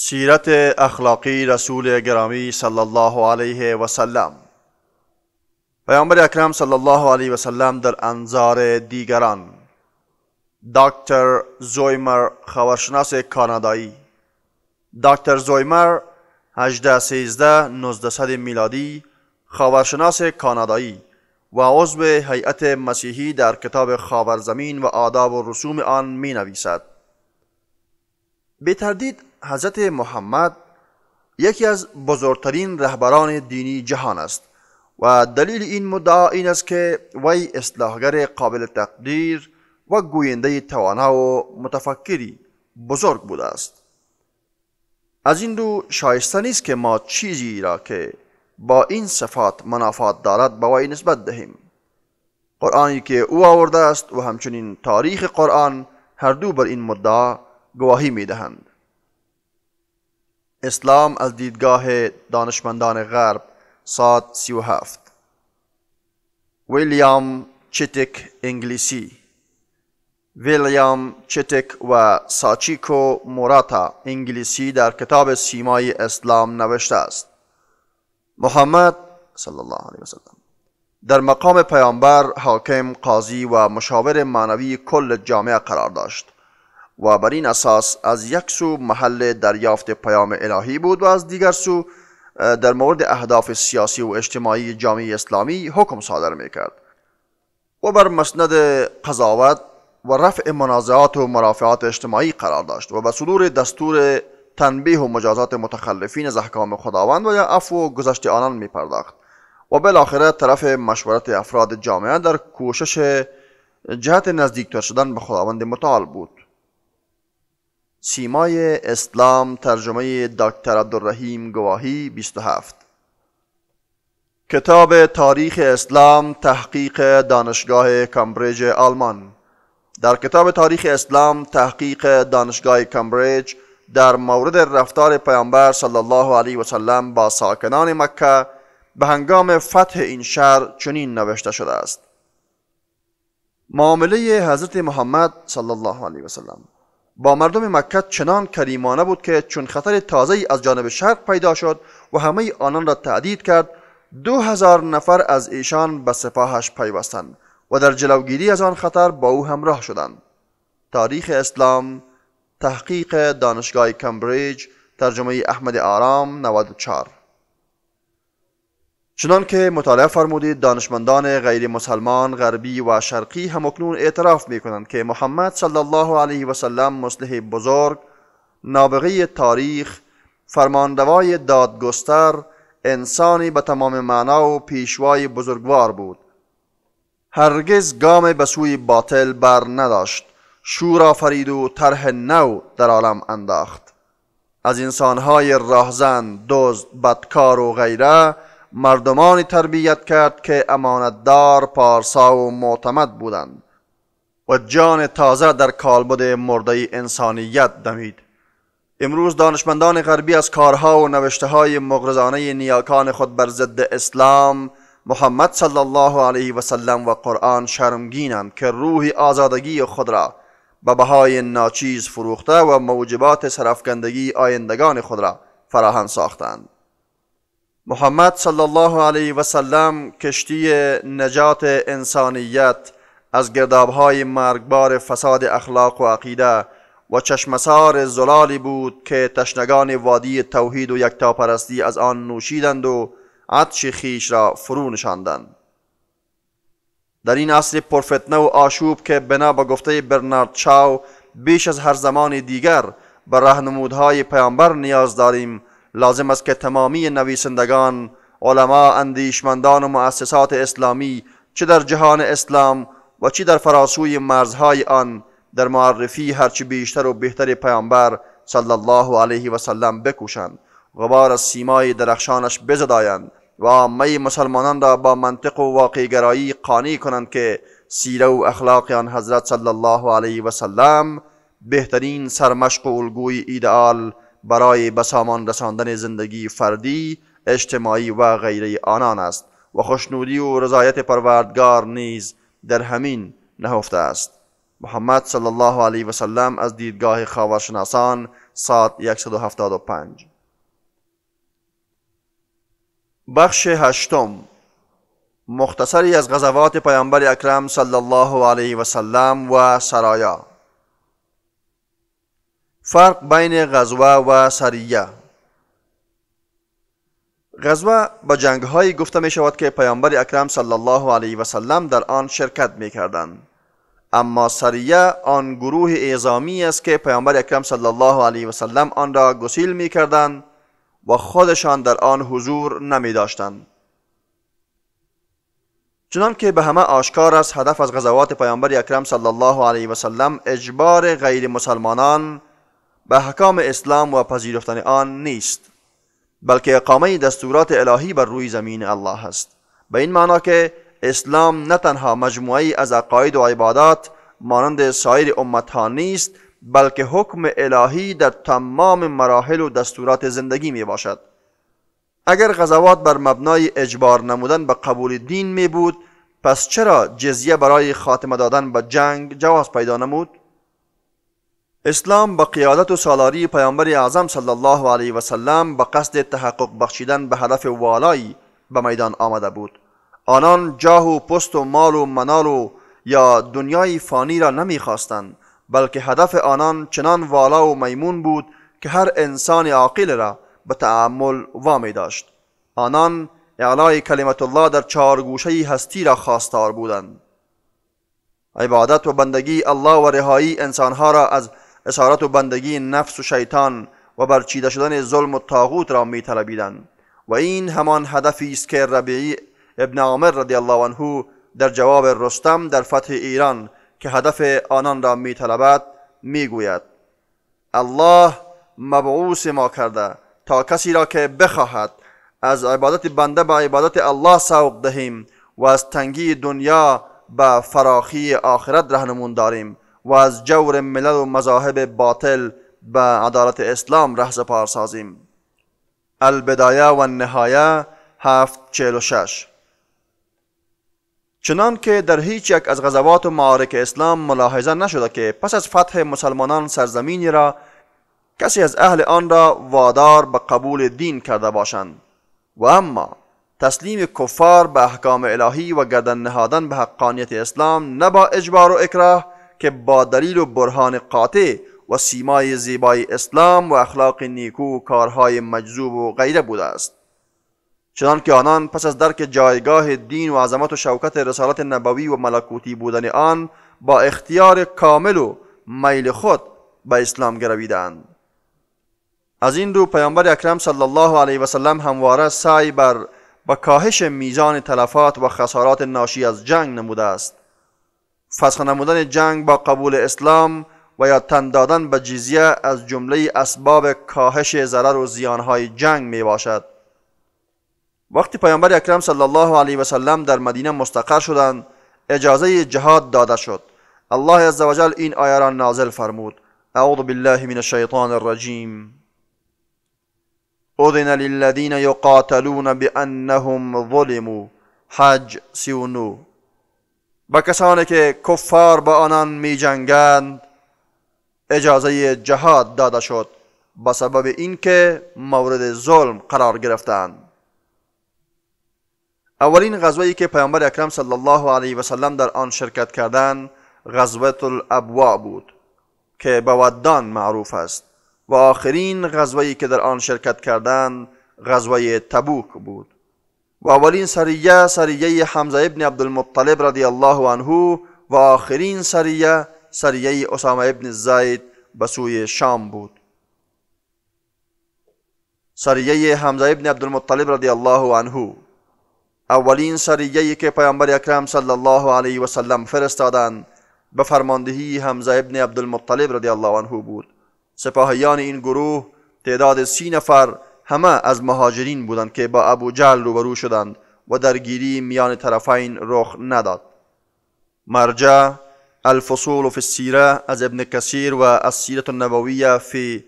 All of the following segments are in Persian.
سیرت اخلاقی رسول گرامی صلی الله علیه و سلم پیامبر اکرم صلی الله علیه و سلم در انظار دیگران دکتر زویمر خبرشناس کانادایی دکتر زویمر 1813 1900 میلادی خاورشناس کانادایی و عضو هیئت مسیحی در کتاب خاورزمین و آداب و رسوم آن می نویسد به تردید حضرت محمد یکی از بزرگترین رهبران دینی جهان است و دلیل این مدعا این است که وی اصلاحگر قابل تقدیر و گوینده توانا و متفکری بزرگ بوده است از این دو شایسته نیست که ما چیزی را که با این صفات منافات دارد به وی نسبت دهیم قرآنی که او آورده است و همچنین تاریخ قرآن هر دو بر این مدعا گواهی می دهند اسلام از دیدگاه دانشمندان غرب ساعت هفت ویلیام چتک انگلیسی ویلیام چتک و ساچیکو موراتا انگلیسی در کتاب سیمای اسلام نوشته است محمد صلی الله علیه وسلم در مقام پیامبر حاکم قاضی و مشاور معنوی کل جامعه قرار داشت و بر این اساس از یک سو محل دریافت پیام الهی بود و از دیگر سو در مورد اهداف سیاسی و اجتماعی جامعه اسلامی حکم صادر می کرد و بر مسند قضاوت و رفع منازعات و مرافعات اجتماعی قرار داشت و به صدور دستور تنبیه و مجازات متخلفین از احکام خداوند و یا عفو و گذشت آنان می پرداخت و بالاخره طرف مشورت افراد جامعه در کوشش جهت نزدیکتر شدن به خداوند متعال بود سیمای اسلام ترجمه دکتر عبدالرحیم گواهی 27 کتاب تاریخ اسلام تحقیق دانشگاه کمبریج آلمان در کتاب تاریخ اسلام تحقیق دانشگاه کمبریج در مورد رفتار پیامبر صلی الله علیه و سلم با ساکنان مکه به هنگام فتح این شهر چنین نوشته شده است معامله حضرت محمد صلی الله علیه و سلم با مردم مکه چنان کریمانه بود که چون خطر تازه از جانب شرق پیدا شد و همه آنان را تعدید کرد دو هزار نفر از ایشان به سپاهش پیوستند و در جلوگیری از آن خطر با او همراه شدند تاریخ اسلام تحقیق دانشگاه کمبریج ترجمه احمد آرام 94 چنان که مطالعه فرمودید دانشمندان غیر مسلمان غربی و شرقی همکنون اعتراف می کنند که محمد صلی الله علیه و سلم مسلح بزرگ نابغه تاریخ فرماندوای دادگستر انسانی به تمام معنا و پیشوای بزرگوار بود هرگز گام به سوی باطل بر نداشت شورا فرید و طرح نو در عالم انداخت از انسانهای راهزن دزد بدکار و غیره مردمانی تربیت کرد که امانتدار پارسا و معتمد بودند و جان تازه در کالبد مرده انسانیت دمید امروز دانشمندان غربی از کارها و نوشته های مغرضانه نیاکان خود بر ضد اسلام محمد صلی الله علیه و سلم و قرآن شرمگینند که روح آزادگی خود را به بهای ناچیز فروخته و موجبات سرفکندگی آیندگان خود را فراهم ساختند محمد صلی الله علیه و سلم کشتی نجات انسانیت از گردابهای مرگبار فساد اخلاق و عقیده و چشمسار زلالی بود که تشنگان وادی توحید و یکتاپرستی از آن نوشیدند و عطش خیش را فرو نشاندند در این اصل پرفتنه و آشوب که بنا به گفته برنارد شاو بیش از هر زمان دیگر به رهنمودهای پیامبر نیاز داریم لازم است که تمامی نویسندگان علما اندیشمندان و مؤسسات اسلامی چه در جهان اسلام و چه در فراسوی مرزهای آن در معرفی هرچه بیشتر و بهتر پیامبر صلی الله علیه و سلم بکوشند غبار از سیمای درخشانش بزدایند و عامه مسلمانان را با منطق و واقعگرایی قانع کنند که سیره و اخلاق آن حضرت صلی الله علیه و سلم بهترین سرمشق و الگوی ایدئال برای بسامان رساندن زندگی فردی اجتماعی و غیره آنان است و خوشنودی و رضایت پروردگار نیز در همین نهفته است محمد صلی الله علیه و سلم از دیدگاه خاورشناسان ساعت 175 بخش هشتم مختصری از غزوات پیامبر اکرم صلی الله علیه و سلم و سرایا فرق بین غزوه و سریه غزوه به جنگ هایی گفته می شود که پیامبر اکرم صلی الله علیه و سلم در آن شرکت می کردند اما سریه آن گروه اعزامی است که پیامبر اکرم صلی الله علیه و سلم آن را گسیل می کردند و خودشان در آن حضور نمی داشتند چنان که به همه آشکار است هدف از غزوات پیامبر اکرم صلی الله علیه و سلم اجبار غیر مسلمانان به حکام اسلام و پذیرفتن آن نیست بلکه اقامه دستورات الهی بر روی زمین الله است به این معنا که اسلام نه تنها مجموعی از عقاید و عبادات مانند سایر امت ها نیست بلکه حکم الهی در تمام مراحل و دستورات زندگی می باشد اگر غزوات بر مبنای اجبار نمودن به قبول دین می بود پس چرا جزیه برای خاتمه دادن به جنگ جواز پیدا نمود اسلام با قیادت و سالاری پیامبر اعظم صلی الله علیه و سلم با قصد تحقق بخشیدن به هدف والایی به میدان آمده بود آنان جاه و پست و مال و منال و یا دنیای فانی را نمیخواستند بلکه هدف آنان چنان والا و میمون بود که هر انسان عاقل را به تعمل وامی داشت آنان اعلای کلمت الله در چهار گوشه هستی را خواستار بودند عبادت و بندگی الله و رهایی انسانها را از اسارت و بندگی نفس و شیطان و برچیده شدن ظلم و طاغوت را می و این همان هدفی است که ربیعی ابن عامر رضی الله عنه در جواب رستم در فتح ایران که هدف آنان را می طلبد می گوید الله مبعوث ما کرده تا کسی را که بخواهد از عبادت بنده به عبادت الله سوق دهیم و از تنگی دنیا به فراخی آخرت رهنمون داریم و از جور ملل و مذاهب باطل به عدالت اسلام رهسپار سازیم البدایه و النهایه 7.46 چنانکه چنان که در هیچ یک از غزوات و معارک اسلام ملاحظه نشده که پس از فتح مسلمانان سرزمینی را کسی از اهل آن را وادار به قبول دین کرده باشند و اما تسلیم کفار به احکام الهی و گردن نهادن به حقانیت اسلام نه با اجبار و اکراه که با دلیل و برهان قاطع و سیمای زیبای اسلام و اخلاق نیکو و کارهای مجذوب و غیره بوده است چنان که آنان پس از درک جایگاه دین و عظمت و شوکت رسالت نبوی و ملکوتی بودن آن با اختیار کامل و میل خود به اسلام گرویدند از این رو پیامبر اکرم صلی الله علیه و سلم همواره سعی بر به کاهش میزان تلفات و خسارات ناشی از جنگ نموده است فسخ نمودن جنگ با قبول اسلام و یا تن دادن به جزیه از جمله اسباب کاهش ضرر و زیانهای جنگ می باشد وقتی پیامبر اکرم صلی الله علیه و سلم در مدینه مستقر شدند اجازه جهاد داده شد الله عزوجل این آیه را نازل فرمود اعوذ بالله من الشیطان الرجیم اذن للذین یقاتلون بانهم ظلموا حج سیونو و کسانی که کفار با آنان می جنگند اجازه جهاد داده شد به سبب اینکه مورد ظلم قرار گرفتند اولین غزوهی که پیامبر اکرم صلی الله علیه و سلم در آن شرکت کردند غزوه الابوا بود که به ودان معروف است و آخرین غزوهی که در آن شرکت کردند غزوه تبوک بود و اولین سریه سریه حمزه ابن عبدالمطلب رضی الله عنه و آخرین سریه سریه اسامه ابن زید به شام بود سریه حمزه ابن عبدالمطلب رضی الله عنه اولین سریه که پیامبر اکرم صلی الله علیه و سلم فرستادند به فرماندهی حمزه ابن عبدالمطلب رضی الله عنه بود سپاهیان این گروه تعداد سی نفر همه از مهاجرین بودند که با ابو جهل روبرو شدند و درگیری میان طرفین رخ نداد مرجع الفصول فی السیره از ابن کثیر و السیره النبویه فی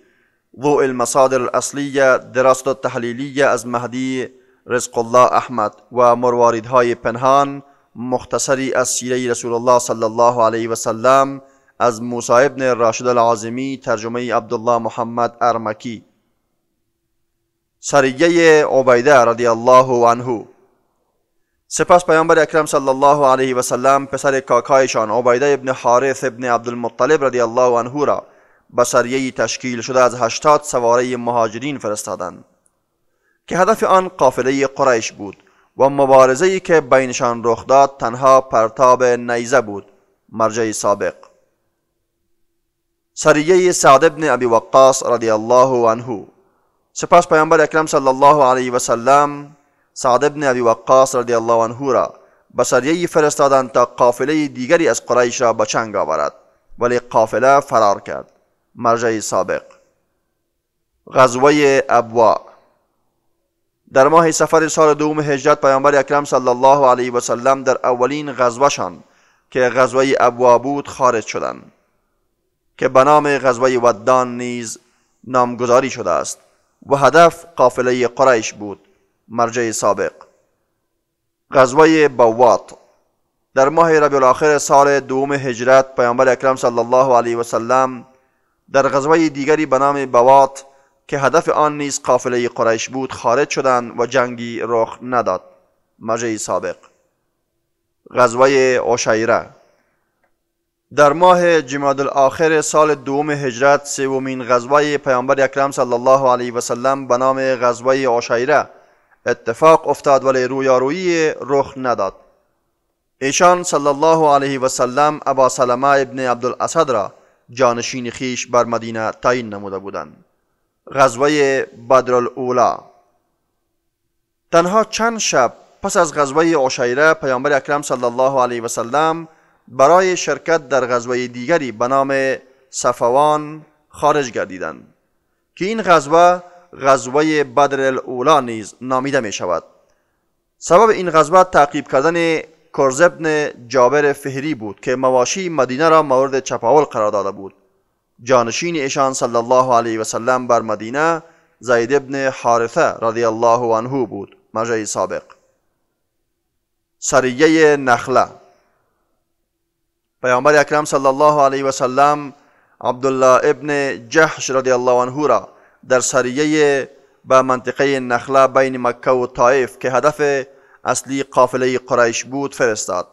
ضوء المصادر الاصلیه دراسه تحلیلیه از مهدی رزق الله احمد و مرواریدهای پنهان مختصری از سیره رسول الله صلی الله علیه و سلم از موسی ابن راشد العازمی ترجمه عبدالله محمد ارمکی سریه عبیده رضی الله عنه سپس پیامبر اکرم صلی الله علیه و سلم پسر کاکایشان عبیده ابن حارث ابن عبدالمطلب رضی الله عنه را به سریه تشکیل شده از هشتاد سواره مهاجرین فرستادند که هدف آن قافله قریش بود و مبارزه که بینشان رخ داد تنها پرتاب نیزه بود مرجع سابق سریه سعد ابن ابی وقاص رضی الله عنه سپس پیامبر اکرم صلی الله علیه و سلم سعد ابن ابی وقاص رضی الله عنه را به فرستادند تا قافله دیگری از قریش را به چنگ آورد ولی قافله فرار کرد مرجع سابق غزوه ابوا در ماه سفر سال دوم هجرت پیامبر اکرم صلی الله علیه و سلم در اولین غزوهشان که غزوه ابوا بود خارج شدند که به نام غزوه ودان نیز نامگذاری شده است و هدف قافله قریش بود مرجع سابق غزوه بوات در ماه ربیع الاخر سال دوم هجرت پیامبر اکرم صلی الله علیه و سلم در غزوه دیگری به نام بوات که هدف آن نیز قافله قریش بود خارج شدند و جنگی رخ نداد مرجع سابق غزوه عشیره در ماه جماد الاخر سال دوم هجرت سومین غزوه پیامبر اکرم صلی الله علیه و سلم به نام غزوه عشیره اتفاق افتاد ولی رویارویی رخ نداد ایشان صلی الله علیه و سلم ابا سلمه ابن عبدالاسد را جانشین خیش بر مدینه تعیین نموده بودند غزوه بدر الاولا تنها چند شب پس از غزوه عشیره پیامبر اکرم صلی الله علیه و سلم برای شرکت در غزوه دیگری به نام صفوان خارج گردیدند که این غزوه غزوه بدر الاولا نیز نامیده می شود سبب این غزوه تعقیب کردن کرزبن جابر فهری بود که مواشی مدینه را مورد چپاول قرار داده بود جانشین ایشان صلی الله علیه و بر مدینه زید ابن حارثه رضی الله عنه بود مجای سابق سریه نخله پیامبر اکرم صلی الله علیه و سلم عبدالله ابن جحش رضی الله عنه را در سریه به منطقه نخله بین مکه و طایف که هدف اصلی قافله قریش بود فرستاد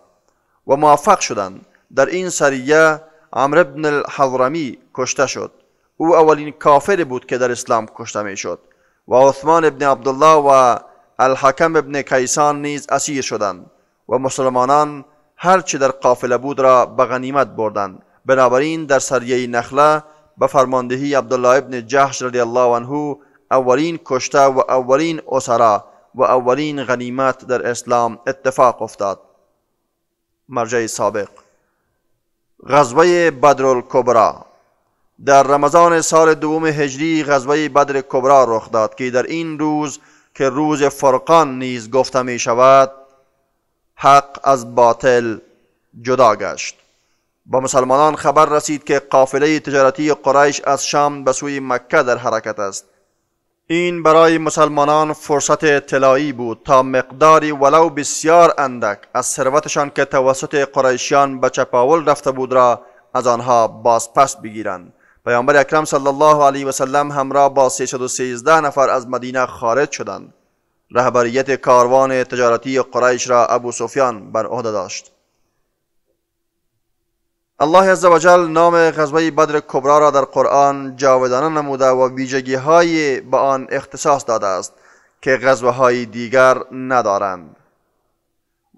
و موفق شدند در این سریه عمر ابن الحضرمی کشته شد او اولین کافر بود که در اسلام کشته می شد و عثمان ابن عبدالله و الحکم ابن کیسان نیز اسیر شدند و مسلمانان هر چه در قافله بود را به غنیمت بردند بنابراین در سریه نخله به فرماندهی عبدالله ابن جهش رضی الله عنه اولین کشته و اولین اسرا و اولین غنیمت در اسلام اتفاق افتاد مرجع سابق غزوه بدر الکبرا در رمضان سال دوم هجری غزوه بدر کبرا رخ داد که در این روز که روز فرقان نیز گفته می شود حق از باطل جدا گشت با مسلمانان خبر رسید که قافله تجارتی قریش از شام به سوی مکه در حرکت است این برای مسلمانان فرصت طلایی بود تا مقداری ولو بسیار اندک از ثروتشان که توسط قریشیان به چپاول رفته بود را از آنها بازپس بگیرند پیامبر اکرم صلی الله علیه و سلم همراه با 313 نفر از مدینه خارج شدند رهبریت کاروان تجارتی قریش را ابو سفیان بر عهده داشت الله عزوجل نام غزوه بدر کبرا را در قرآن جاودانه نموده و ویژگی های به آن اختصاص داده است که غزوه های دیگر ندارند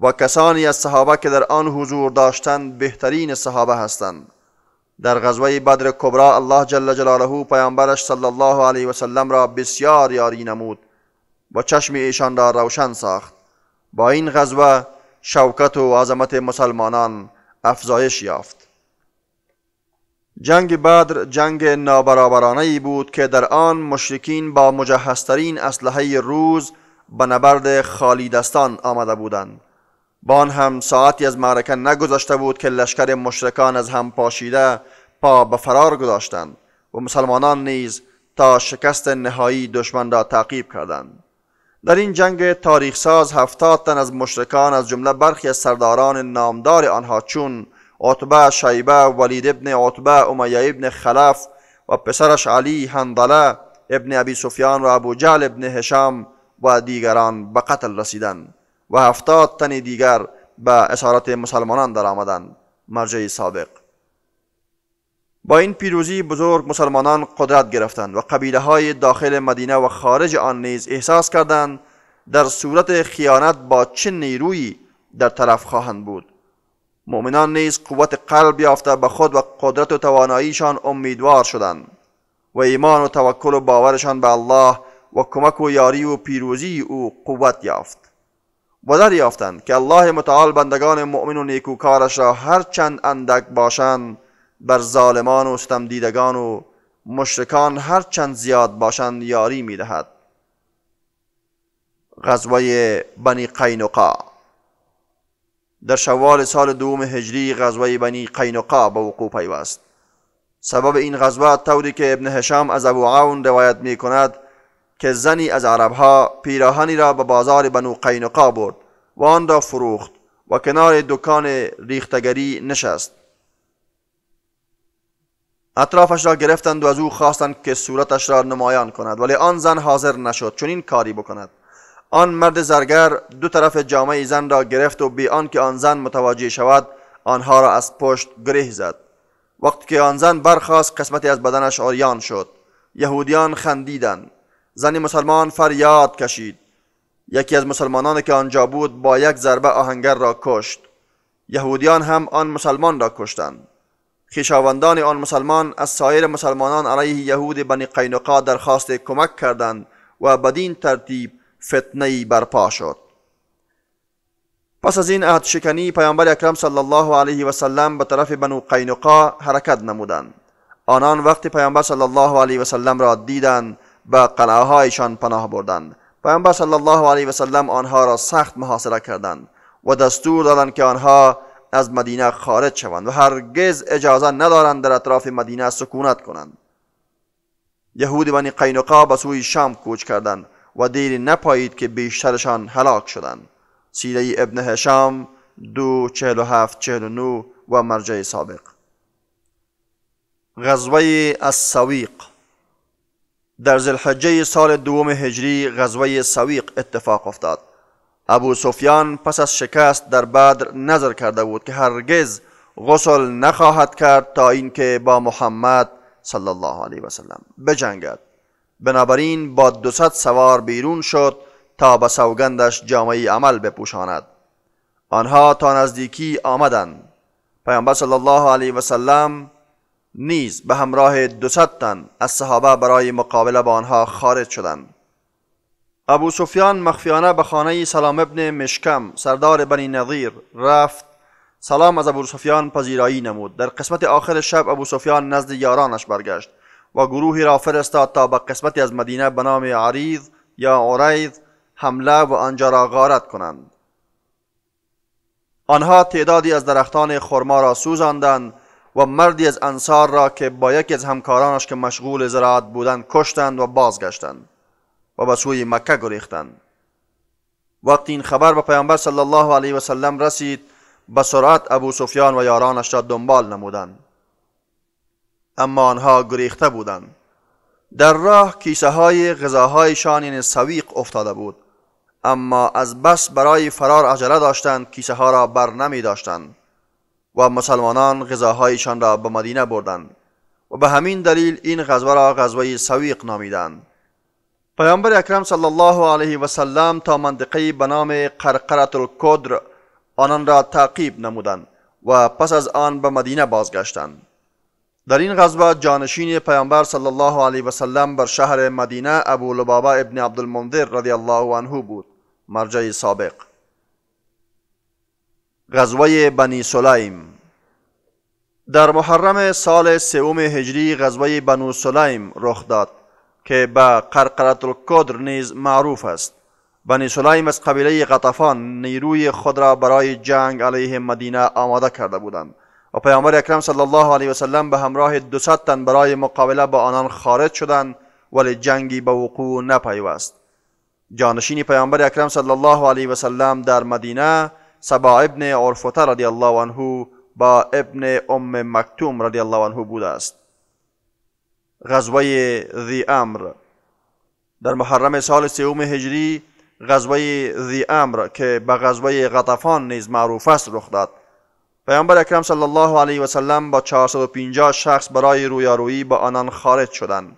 و کسانی از صحابه که در آن حضور داشتند بهترین صحابه هستند در غزوه بدر کبرا الله جل جلاله پیامبرش صلی الله علیه و سلم را بسیار یاری نمود با چشم ایشان را روشن ساخت با این غزوه شوکت و عظمت مسلمانان افزایش یافت جنگ بدر جنگ نابرابرانه ای بود که در آن مشرکین با مجهزترین اسلحه روز به نبرد خالی دستان آمده بودند بان هم ساعتی از معرکه نگذشته بود که لشکر مشرکان از هم پاشیده پا به فرار گذاشتند و مسلمانان نیز تا شکست نهایی دشمن را تعقیب کردند در این جنگ تاریخ ساز هفتاد تن از مشرکان از جمله برخی از سرداران نامدار آنها چون عتبه شیبه ولید ابن عتبه امیه ابن خلف و پسرش علی هندله ابن ابی سفیان و ابو جعل ابن هشام و دیگران به قتل رسیدند و هفتاد تن دیگر به اسارت مسلمانان درآمدند مرجع سابق با این پیروزی بزرگ مسلمانان قدرت گرفتند و قبیله های داخل مدینه و خارج آن نیز احساس کردند در صورت خیانت با چه نیرویی در طرف خواهند بود مؤمنان نیز قوت قلب یافته به خود و قدرت و تواناییشان امیدوار شدند و ایمان و توکل و باورشان به الله و کمک و یاری و پیروزی او قوت یافت و دریافتند که الله متعال بندگان مؤمن و نیکوکارش را هر چند اندک باشند بر ظالمان و ستمدیدگان و مشرکان هر چند زیاد باشند یاری میدهد غزوه بنی قینقا در شوال سال دوم هجری غزوه بنی قینقا به وقوع پیوست سبب این غزوه طوری که ابن هشام از ابو عون روایت می کند که زنی از عربها پیراهنی را به بازار بنو قینقا برد و آن را فروخت و کنار دکان ریختگری نشست اطرافش را گرفتند و از او خواستند که صورتش را نمایان کند ولی آن زن حاضر نشد چون این کاری بکند آن مرد زرگر دو طرف جامعه زن را گرفت و بی که آن زن متوجه شود آنها را از پشت گریه زد وقتی که آن زن برخاست قسمتی از بدنش آریان شد یهودیان خندیدند زن مسلمان فریاد کشید یکی از مسلمانان که آنجا بود با یک ضربه آهنگر را کشت یهودیان هم آن مسلمان را کشتند خیشاوندان آن مسلمان از سایر مسلمانان علیه یهود بنی قینقا درخواست کمک کردند و بدین ترتیب فتنه برپا شد پس از این عهد شکنی پیامبر اکرم صلی الله علیه و سلم به طرف بنو قینقا حرکت نمودند آنان وقتی پیامبر صلی الله علیه و سلم را دیدند به قلعه هایشان پناه بردند پیامبر صلی الله علیه و سلم آنها را سخت محاصره کردند و دستور دادند که آنها از مدینه خارج شوند و هرگز اجازه ندارند در اطراف مدینه سکونت کنند یهود بنی قینقا به سوی شام کوچ کردند و دیر نپایید که بیشترشان هلاک شدند سیره ابن هشام دو چهل و هفت چهل و نو و مرجع سابق غزوه السویق در زلحجه سال دوم هجری غزوه سویق اتفاق افتاد ابو سفیان پس از شکست در بدر نظر کرده بود که هرگز غسل نخواهد کرد تا اینکه با محمد صلی الله علیه سلم بجنگد بنابراین با 200 سوار بیرون شد تا به سوگندش جامعه عمل بپوشاند آنها تا نزدیکی آمدند پیامبر صلی الله علیه وسلم نیز به همراه 200 تن از صحابه برای مقابله با آنها خارج شدند ابو سفیان مخفیانه به خانه سلام ابن مشکم سردار بنی نظیر رفت سلام از ابو سفیان پذیرایی نمود در قسمت آخر شب ابو سفیان نزد یارانش برگشت و گروهی را فرستاد تا به قسمتی از مدینه به نام عریض یا عریض حمله و آنجا را غارت کنند آنها تعدادی از درختان خرما را سوزاندند و مردی از انصار را که با یکی از همکارانش که مشغول زراعت بودند کشتند و بازگشتند و به سوی مکه گریختند وقتی این خبر به پیامبر صلی الله علیه و رسید به سرعت ابو سفیان و یارانش را دنبال نمودند اما آنها گریخته بودند در راه کیسه های غذاهایشان این سویق افتاده بود اما از بس برای فرار عجله داشتند کیسه ها را بر نمی داشتند و مسلمانان غذاهایشان را به مدینه بردند و به همین دلیل این غزوه را غزوه سویق نامیدند پیامبر اکرم صلی الله علیه و سلم تا منطقه به نام قرقرت الکدر آنان را تعقیب نمودند و پس از آن به مدینه بازگشتند در این غزوه جانشین پیامبر صلی الله علیه و سلم بر شهر مدینه ابو لبابا ابن عبدالمنذر رضی الله عنه بود مرجع سابق غزوه بنی سلیم در محرم سال سوم هجری غزوه بنو سلیم رخ داد که به قرقرت القدر نیز معروف است بنی سلایم از قبیله غطفان نیروی خود را برای جنگ علیه مدینه آماده کرده بودند و پیامبر اکرم صلی الله علیه وسلم به همراه 200 تن برای مقابله با آنان خارج شدند ولی جنگی به وقوع نپیوست جانشین پیامبر اکرم صلی الله علیه وسلم در مدینه سبا ابن عرفته رضی الله عنه با ابن ام مکتوم رضی الله عنه بوده است غزوه ذی امر در محرم سال سوم هجری غزوه ذی امر که به غزوه غطفان نیز معروف است رخ داد پیامبر اکرم صلی الله علیه و سلم با 450 شخص برای رویارویی با آنان خارج شدند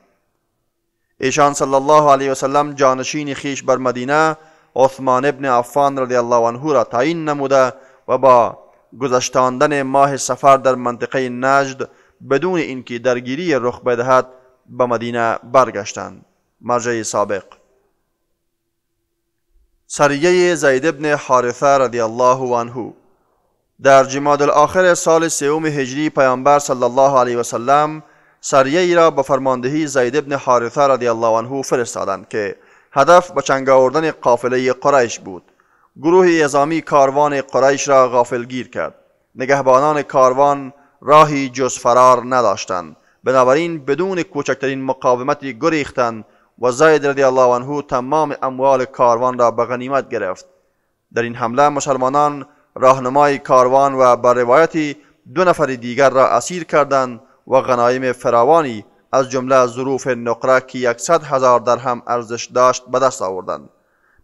ایشان صلی الله علیه و سلم جانشین خیش بر مدینه عثمان ابن عفان رضی الله عنه را تعیین نموده و با گذشتاندن ماه سفر در منطقه نجد بدون اینکه درگیری رخ بدهد به مدینه برگشتند مرجع سابق سریه زید ابن حارثه رضی الله عنه در جماد الاخر سال سوم هجری پیامبر صلی الله علیه و سلم سریه ای را به فرماندهی زید ابن حارثه رضی الله عنه فرستادند که هدف به چنگ آوردن قافله قریش بود گروه ازامی کاروان قریش را غافلگیر کرد نگهبانان کاروان راهی جز فرار نداشتند بنابراین بدون کوچکترین مقاومتی گریختند و زید رضی الله عنه تمام اموال کاروان را به غنیمت گرفت در این حمله مسلمانان راهنمای کاروان و بر روایتی دو نفر دیگر را اسیر کردند و غنایم فراوانی از جمله ظروف نقره که 100 هزار درهم ارزش داشت به دست آوردند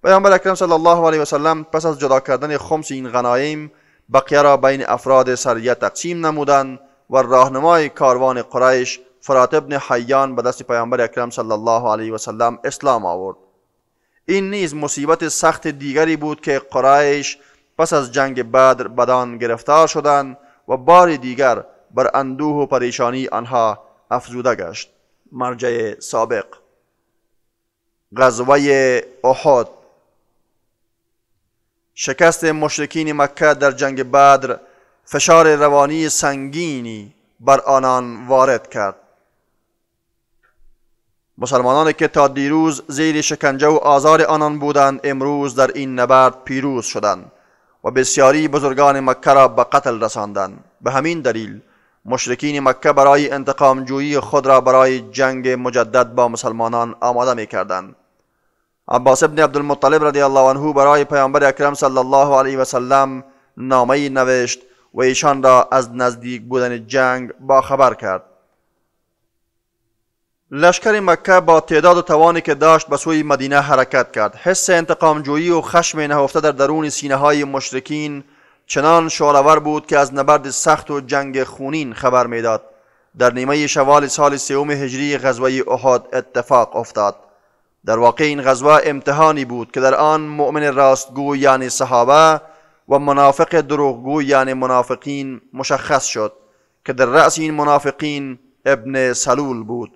پیامبر اکرم صلی الله علیه وسلم پس از جدا کردن خمس این غنایم بقیه را بین افراد سریه تقسیم نمودند و راهنمای کاروان قریش فرات ابن حیان به دست پیامبر اکرم صلی الله علیه و سلم اسلام آورد این نیز مصیبت سخت دیگری بود که قریش پس از جنگ بدر بدان گرفتار شدند و بار دیگر بر اندوه و پریشانی آنها افزوده گشت مرجع سابق غزوه احد شکست مشرکین مکه در جنگ بدر فشار روانی سنگینی بر آنان وارد کرد مسلمانانی که تا دیروز زیر شکنجه و آزار آنان بودند امروز در این نبرد پیروز شدند و بسیاری بزرگان مکه را به قتل رساندند به همین دلیل مشرکین مکه برای انتقام جویی خود را برای جنگ مجدد با مسلمانان آماده می کردند عباس ابن المطلب رضی الله عنه برای پیامبر اکرم صلی الله علیه و سلم نامه نوشت و ایشان را از نزدیک بودن جنگ با خبر کرد لشکر مکه با تعداد و توانی که داشت به سوی مدینه حرکت کرد حس انتقام جویی و خشم نهفته در درون سینه های مشرکین چنان شعلور بود که از نبرد سخت و جنگ خونین خبر میداد در نیمه شوال سال سوم هجری غزوه احد اتفاق افتاد در واقع این غزوه امتحانی بود که در آن مؤمن راستگو یعنی صحابه و منافق دروغگو یعنی منافقین مشخص شد که در رأس این منافقین ابن سلول بود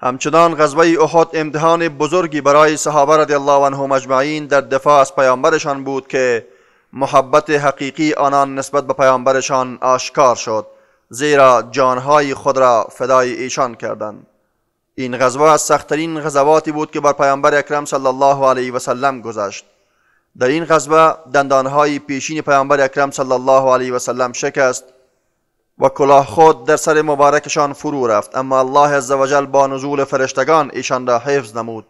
همچنان غزوه احد امتحان بزرگی برای صحابه رضی الله عنهم اجمعین در دفاع از پیامبرشان بود که محبت حقیقی آنان نسبت به پیامبرشان آشکار شد زیرا جانهای خود را فدای ایشان کردند این غزوه از سختترین غزواتی بود که بر پیامبر اکرم صلی الله علیه و سلم گذشت در این غزوه دندانهای پیشین پیامبر اکرم صلی الله علیه و سلم شکست و کلاه خود در سر مبارکشان فرو رفت اما الله عزوجل با نزول فرشتگان ایشان را حفظ نمود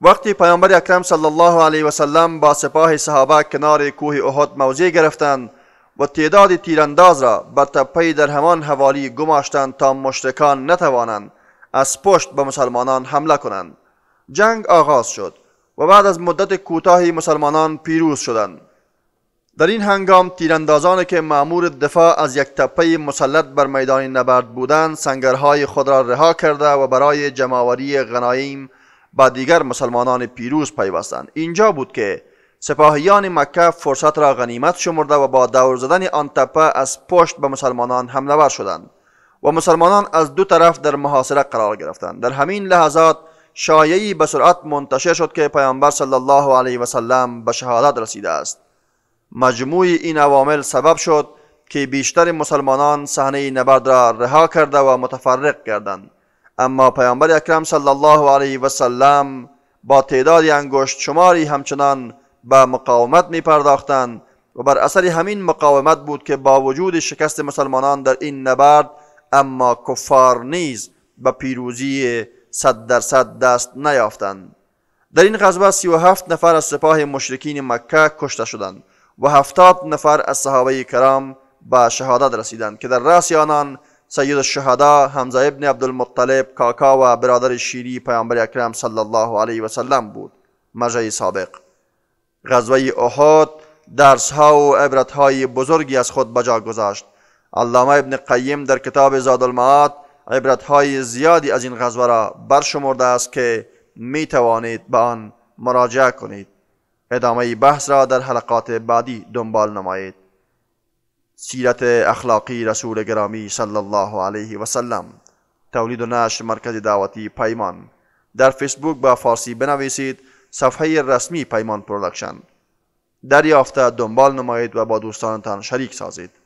وقتی پیامبر اکرم صلی الله علیه و سلم با سپاه صحابه کنار کوه احد موضع گرفتند و تعداد تیرانداز را بر تپه در همان حوالی گماشتند تا مشرکان نتوانند از پشت به مسلمانان حمله کنند جنگ آغاز شد و بعد از مدت کوتاهی مسلمانان پیروز شدند در این هنگام تیراندازانی که معمور دفاع از یک تپه مسلط بر میدان نبرد بودند سنگرهای خود را رها کرده و برای جمعآوری غنایم با دیگر مسلمانان پیروز پیوستند اینجا بود که سپاهیان مکه فرصت را غنیمت شمرده و با دور زدن آن تپه از پشت به مسلمانان حمله شدند و مسلمانان از دو طرف در محاصره قرار گرفتند در همین لحظات شایعی به سرعت منتشر شد که پیامبر صلی الله علیه و سلم به شهادت رسیده است مجموع این عوامل سبب شد که بیشتر مسلمانان صحنه نبرد را رها کرده و متفرق کردند اما پیامبر اکرم صلی الله علیه و سلم با تعداد انگشت شماری همچنان به مقاومت می پرداختند و بر اثر همین مقاومت بود که با وجود شکست مسلمانان در این نبرد اما کفار نیز به پیروزی صد درصد دست نیافتند در این غزوه هفت نفر از سپاه مشرکین مکه کشته شدند و هفتاد نفر از صحابه کرام به شهادت رسیدند که در رأس آنان سید الشهدا حمزه ابن عبدالمطلب کاکا و برادر شیری پیامبر اکرم صلی الله علیه و سلم بود مرجع سابق غزوه احد درس ها و عبرت های بزرگی از خود بجا گذاشت علامه ابن قیم در کتاب زاد المعاد عبرت های زیادی از این غزوه را برشمرده است که می توانید به آن مراجعه کنید ادامه بحث را در حلقات بعدی دنبال نمایید سیرت اخلاقی رسول گرامی صلی الله علیه و سلم تولید و نشر مرکز دعوتی پیمان در فیسبوک با فارسی بنویسید صفحه رسمی پیمان پرودکشن دریافته دنبال نمایید و با دوستانتان شریک سازید